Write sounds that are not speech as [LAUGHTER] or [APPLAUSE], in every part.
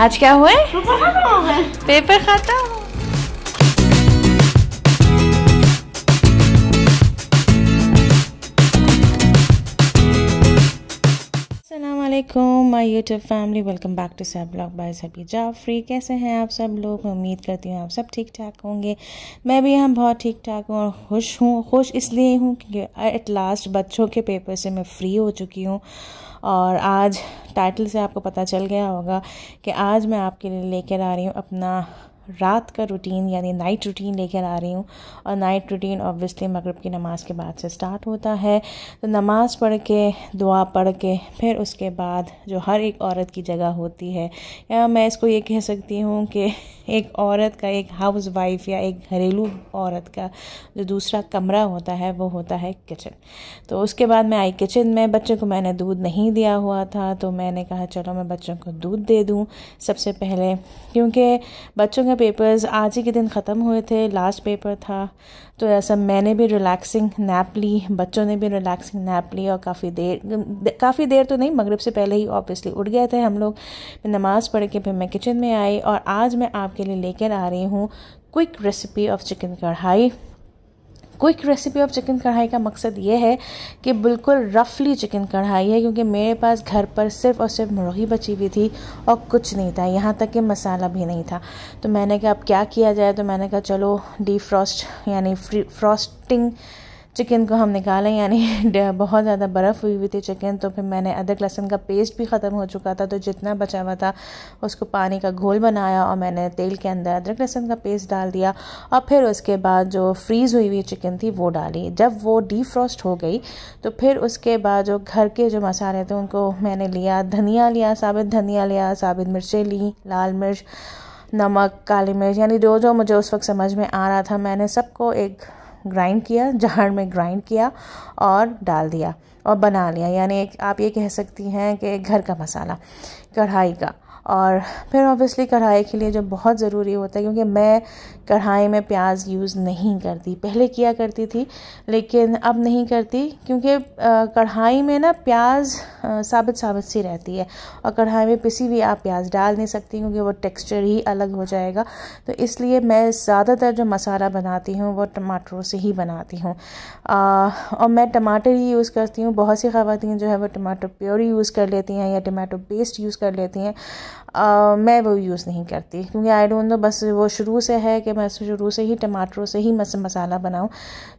आज क्या हुए पेपर खाता हूँ my YouTube family welcome back to सब ब्लॉग बाय सभी फ्री कैसे हैं आप सब लोग उम्मीद करती हूँ आप सब ठीक ठाक होंगे मैं भी यहाँ बहुत ठीक ठाक हूँ और खुश हूँ खुश इसलिए हूँ क्योंकि एट लास्ट बच्चों के पेपर से मैं फ़्री हो चुकी हूँ और आज टाइटल से आपको पता चल गया होगा कि आज मैं आपके लिए लेकर आ रही हूँ अपना रात का रूटीन यानी नाइट रूटीन लेकर आ रही हूँ और नाइट रूटीन ऑब्वियसली मगरब की नमाज़ के बाद से स्टार्ट होता है तो नमाज़ पढ़ के दुआ पढ़ के फिर उसके बाद जो हर एक औरत की जगह होती है या मैं इसको ये कह सकती हूँ कि एक औरत का एक हाउस वाइफ या एक घरेलू औरत का जो दूसरा कमरा होता है वो होता है किचन तो उसके बाद मैं आई किचन में बच्चों को मैंने दूध नहीं दिया हुआ था तो मैंने कहा चलो मैं बच्चों को दूध दे दूँ सबसे पहले क्योंकि बच्चों के पेपर्स आज ही के दिन ख़त्म हुए थे लास्ट पेपर था तो ऐसा मैंने भी रिलैक्सिंग नैप ली बच्चों ने भी रिलैक्सिंग नैप ली और काफ़ी देर काफ़ी देर तो नहीं मगरब से पहले ही ऑब्वियसली उठ गए थे हम लोग नमाज़ पढ़ के फिर मैं किचन में आई और आज मैं आपके लिए लेकर आ रही हूँ quick recipe of chicken kadai quick recipe of chicken kadai का मकसद ये है कि बिल्कुल रफली चिकन कढ़ाई है क्योंकि मेरे पास घर पर सिर्फ और सिर्फ मुर्गी बची हुई थी और कुछ नहीं था यहाँ तक कि मसाला भी नहीं था तो मैंने कहा अब क्या किया जाए तो मैंने कहा चलो डी फ्रॉस्ट यानी फ्रॉस्टिंग चिकन को हम निकालें यानी [LAUGHS] बहुत ज़्यादा बर्फ़ हुई हुई थी चिकन तो फिर मैंने अदरक लहसुन का पेस्ट भी ख़त्म हो चुका था तो जितना बचा हुआ था उसको पानी का घोल बनाया और मैंने तेल के अंदर अदरक लहसुन का पेस्ट डाल दिया और फिर उसके बाद जो फ्रीज़ हुई हुई चिकन थी वो डाली जब वो डीफ्रॉस्ट हो गई तो फिर उसके बाद जो घर के जो मसाले थे उनको मैंने लिया धनिया लिया साबित धनिया लिया साबित मिर्चें ली लाल मिर्च नमक काली मिर्च यानी जो जो मुझे उस वक्त समझ में आ रहा था मैंने सबको एक ग्राइंड किया जार में ग्राइंड किया और डाल दिया और बना लिया यानी आप ये कह सकती हैं कि घर का मसाला कढ़ाई का और फिर ऑब्वियसली कढ़ाई के लिए जो बहुत ज़रूरी होता है क्योंकि मैं कढ़ाई में प्याज यूज़ नहीं करती पहले किया करती थी लेकिन अब नहीं करती क्योंकि कढ़ाई में ना प्याज साबित साबित सी रहती है और कढ़ाई में पिसी भी आप प्याज डाल नहीं सकती क्योंकि वो टेक्सचर ही अलग हो जाएगा तो इसलिए मैं ज़्यादातर जो मसाला बनाती हूँ वो टमाटरों से ही बनाती हूँ और मैं टमाटर ही यूज़ करती हूँ बहुत सी खातन जो है वो टमाटर प्योरी यूज़ कर लेती हैं या टमाटो पेस्ट यूज़ कर लेती हैं आ, मैं वो यूज़ नहीं करती क्योंकि आई डोंट नो बस वो शुरू से है कि मैं शुरू से ही टमाटरों से ही मस मसाला बनाऊँ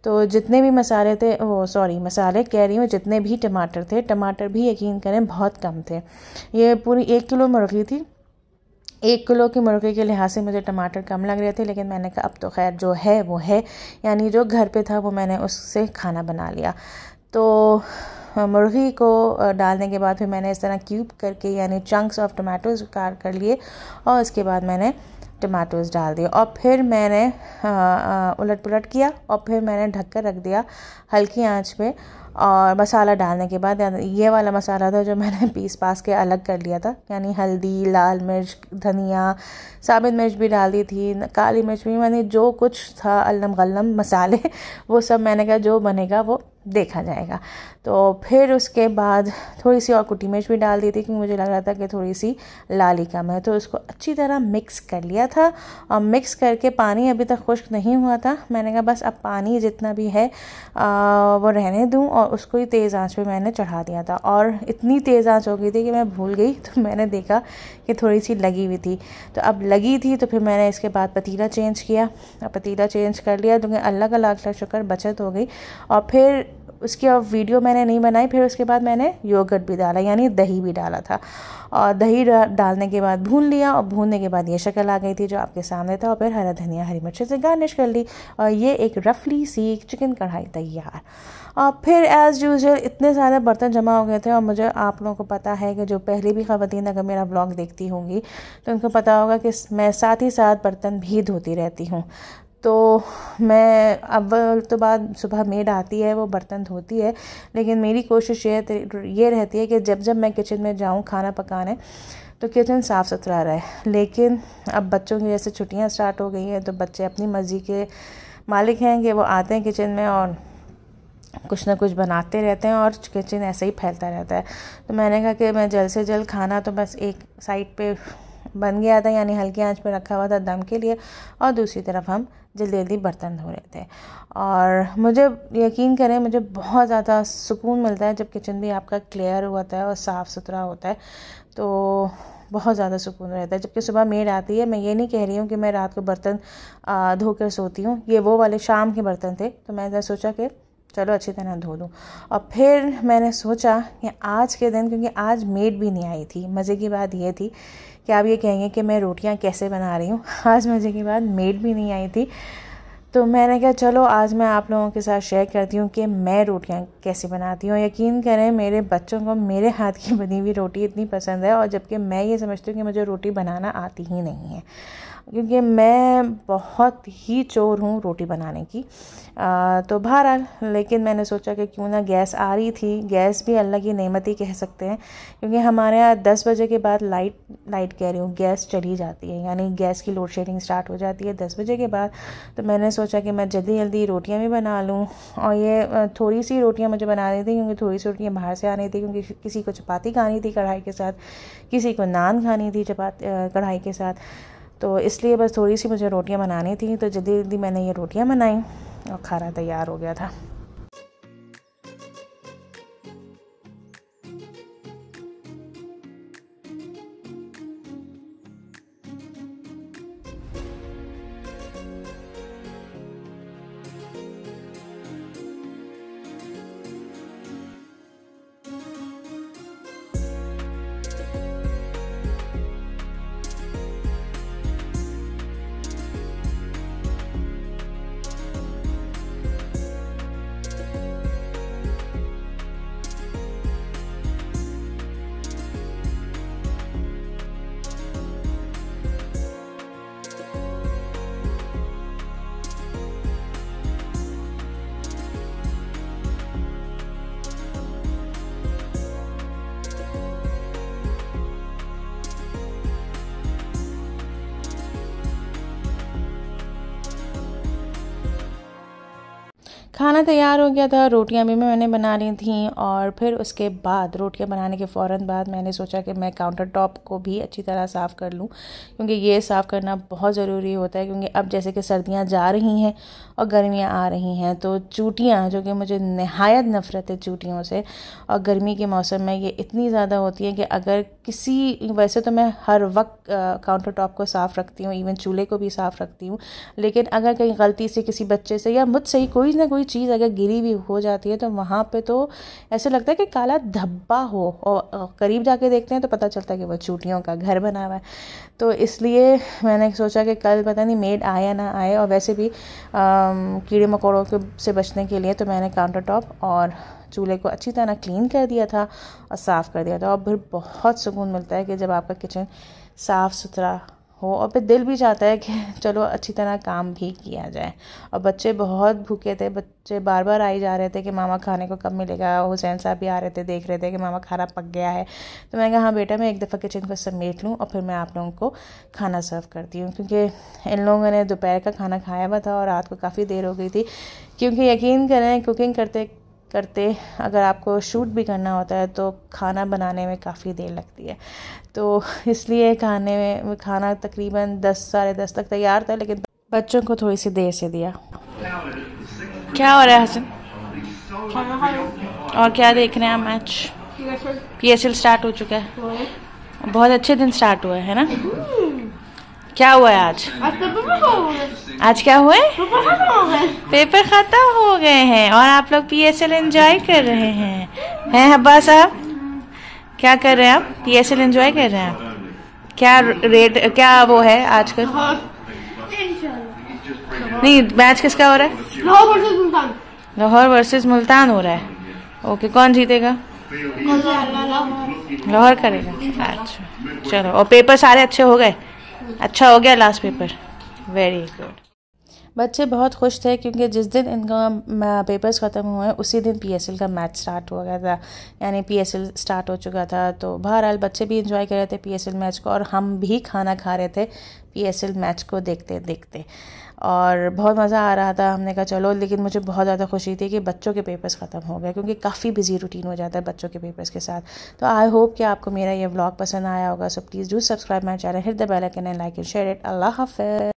तो जितने भी मसाले थे वो सॉरी मसाले कह रही हूँ जितने भी टमाटर थे टमाटर भी यकीन करें बहुत कम थे ये पूरी एक किलो मुर्गी थी एक किलो की मुर्गे के लिहाज से मुझे टमाटर कम लग रहे थे लेकिन मैंने कहा अब तो खैर जो है वो है यानी जो घर पे था वो मैंने उससे खाना बना लिया तो मुर्गी को डालने के बाद फिर मैंने इस तरह क्यूब करके यानी चंक्स ऑफ टमाटोज़ कार कर लिए और उसके बाद मैंने टमाटोज़ डाल दिए और फिर मैंने उलट पुलट किया और फिर मैंने ढककर रख दिया हल्की आंच पे और मसाला डालने के बाद ये वाला मसाला था जो मैंने [LAUGHS] पीस पास के अलग कर लिया था यानी हल्दी लाल मिर्च धनिया साबित मिर्च भी डाल दी थी काली मिर्च भी मैंने जो कुछ था अल्लम गल्लम मसाले [LAUGHS] वो सब मैंने कहा जो बनेगा वो देखा जाएगा तो फिर उसके बाद थोड़ी सी और कुटी मिर्च भी डाल दी थी क्योंकि मुझे लग रहा था कि थोड़ी सी लाली कम है तो उसको अच्छी तरह मिक्स कर लिया था और मिक्स करके पानी अभी तक खुश्क नहीं हुआ था मैंने कहा बस अब पानी जितना भी है आ, वो रहने दूँ और उसको ही तेज़ आंच पे मैंने चढ़ा दिया था और इतनी तेज़ आंच हो गई थी कि मैं भूल गई तो मैंने देखा कि थोड़ी सी लगी हुई थी तो अब लगी थी तो फिर मैंने इसके बाद पतीला चेंज किया पतीला चेंज कर लिया तो अल्लाह का लाख लाख शुक्र बचत हो गई और फिर उसकी अब वीडियो मैंने नहीं बनाई फिर उसके बाद मैंने योगर्ट भी डाला यानी दही भी डाला था और दही डालने के बाद भून लिया और भूनने के बाद ये शक्ल आ गई थी जो आपके सामने था और फिर हरा धनिया हरी मिर्च से गार्निश कर ली और ये एक रफली सी चिकन कढ़ाई तैयार और फिर एज़ यूजल इतने सारे बर्तन जमा हो गए थे और मुझे आप लोगों को पता है कि जो पहले भी ख़वान अगर मेरा ब्लॉग देखती होंगी तो उनको पता होगा कि मैं साथ ही साथ बर्तन भी धोती रहती हूँ तो मैं अव्वल तो बाद सुबह मेड आती है वो बर्तन धोती है लेकिन मेरी कोशिश ये ये रहती है कि जब जब मैं किचन में जाऊँ खाना पकाने तो किचन साफ़ सुथरा रहे लेकिन अब बच्चों की जैसे छुट्टियाँ स्टार्ट हो गई हैं तो बच्चे अपनी मर्ज़ी के मालिक हैं कि वो आते हैं किचन में और कुछ ना कुछ बनाते रहते हैं और किचन ऐसे ही फैलता रहता है तो मैंने कहा कि मैं जल्द से जल्द खाना तो बस एक साइड पे बन गया था यानी हल्की आंच पर रखा हुआ था दम के लिए और दूसरी तरफ हम जल्दी जल्दी बर्तन धो रहे थे और मुझे यकीन करें मुझे बहुत ज़्यादा सुकून मिलता है जब किचन भी आपका क्लियर होता है और साफ़ सुथरा होता है तो बहुत ज़्यादा सुकून रहता है जबकि सुबह मेड आती है मैं ये नहीं कह रही हूँ कि मैं रात को बर्तन धोकर सोती हूँ ये वो वाले शाम के बर्तन थे तो मैंने सोचा कि चलो अच्छी तरह धो दूँ और फिर मैंने सोचा कि आज के दिन क्योंकि आज मेड भी नहीं आई थी मज़े की बात यह थी कि आप ये कहेंगे कि मैं रोटियां कैसे बना रही हूँ [LAUGHS] आज मज़े की बात मेड भी नहीं आई थी तो मैंने कहा चलो आज मैं आप लोगों के साथ शेयर करती हूँ कि मैं रोटियाँ कैसे बनाती हूँ यकीन करें मेरे बच्चों को मेरे हाथ की [LAUGHS] बनी हुई रोटी इतनी पसंद है और जबकि मैं ये समझती हूँ कि मुझे रोटी बनाना आती ही नहीं है क्योंकि मैं बहुत ही चोर हूँ रोटी बनाने की आ, तो बाहर लेकिन मैंने सोचा कि क्यों ना गैस आ रही थी गैस भी अल्लाह की नेमत ही कह सकते हैं क्योंकि हमारे यहाँ दस बजे के बाद लाइट लाइट कह रही हूँ गैस चली जाती है यानी गैस की लोड शेडिंग स्टार्ट हो जाती है दस बजे के बाद तो मैंने सोचा कि मैं जल्दी जल्दी रोटियाँ भी बना लूँ और ये थोड़ी सी रोटियाँ मुझे बना रही थी क्योंकि थोड़ी सी रोटियाँ बाहर से आ रही थी क्योंकि किसी को चपाती खानी थी कढ़ाई के साथ किसी को नान खानी थी चपाती कढ़ाई के साथ तो इसलिए बस थोड़ी सी मुझे रोटियां बनानी थी तो जल्दी जल्दी मैंने ये रोटियां बनाई और खाना तैयार हो गया था खाना तैयार हो गया था रोटियां भी मैंने बना ली थी और फिर उसके बाद रोटियां बनाने के फ़ौर बाद मैंने सोचा कि मैं काउंटर टॉप को भी अच्छी तरह साफ़ कर लूँ क्योंकि ये साफ़ करना बहुत ज़रूरी होता है क्योंकि अब जैसे कि सर्दियाँ जा रही हैं और गर्मियाँ आ रही हैं तो चूटियाँ जो कि मुझे नहायत नफ़रत है चूटियों से और गर्मी के मौसम में ये इतनी ज़्यादा होती है कि अगर किसी वैसे तो मैं हर वक्त काउंटर टॉप को साफ़ रखती हूँ इवन चूल्हे को भी साफ़ रखती हूँ लेकिन अगर कहीं गलती से किसी बच्चे से या मुझसे ही कोई ना कोई चीज़ अगर गिरी भी हो जाती है तो वहाँ पे तो ऐसे लगता है कि काला धब्बा हो और करीब जाके देखते हैं तो पता चलता है कि वो चूटियों का घर बना हुआ है तो इसलिए मैंने सोचा कि कल पता नहीं मेड आया ना आए और वैसे भी कीड़े मकोड़ों के से बचने के लिए तो मैंने काउंटर टॉप और चूल्हे को अच्छी तरह क्लीन कर दिया था और साफ़ कर दिया था और फिर बहुत सुकून मिलता है कि जब आपका किचन साफ़ सुथरा हो और फिर दिल भी चाहता है कि [LAUGHS] चलो अच्छी तरह काम भी किया जाए और बच्चे बहुत भूखे थे बच्चे बार बार आई जा रहे थे कि मामा खाने को कब मिलेगा हुसैन साहब भी आ रहे थे देख रहे थे कि मामा खाना पक गया है तो मैंने कहा हाँ बेटा मैं एक दफ़ा किचन को समेट लूँ और फिर मैं आप लोगों को खाना सर्व करती हूँ क्योंकि इन लोगों ने दोपहर का खाना खाया हुआ था और रात को काफ़ी देर हो गई थी क्योंकि यकीन करें कुकिंग करते करते अगर आपको शूट भी करना होता है तो खाना बनाने में काफ़ी देर लगती है तो इसलिए खाने में खाना तकरीबन दस साढ़े दस तक तैयार था लेकिन बच्चों को थोड़ी सी देर से दिया क्या हो रहा है हसन और क्या देख रहे हैं match P S L start हो चुका है बहुत अच्छे दिन स्टार्ट हुआ है ना हम्म। क्या हुआ है आज आज तो क्या हुआ है पेपर ख़त्म हो गए हैं और आप लोग पी एस एल एंजॉय कर रहे हैं हैं हब्बा साहब क्या कर रहे हैं आप पी एस एल एंजॉय कर रहे हैं आप क्या रेट क्या वो है आजकल हाँ। नहीं मैच किसका हो रहा है लाहौर वर्सेस मुल्तान हो रहा है ओके कौन जीतेगा लाहौर करेगा अच्छा चलो और पेपर सारे अच्छे हो गए अच्छा हो गया लास्ट पेपर वेरी गुड बच्चे बहुत खुश थे क्योंकि जिस दिन इनका पेपर्स ख़त्म हुए उसी दिन पी का मैच स्टार्ट हो गया था यानी पी स्टार्ट हो चुका था तो बहरहाल बच्चे भी इंजॉय कर रहे थे पी मैच को और हम भी खाना खा रहे थे पी मैच को देखते देखते और बहुत मज़ा आ रहा था हमने कहा चलो लेकिन मुझे बहुत ज़्यादा खुशी थी कि बच्चों के पेपर्स ख़त्म हो गए क्योंकि काफ़ी बिजी रूटीन हो जाता है बच्चों के पेपर्स के साथ तो आई होप कि आपको मेरा ये व्लॉग पसंद आया होगा so please do subscribe my channel hit the bell icon and like and share it Allah half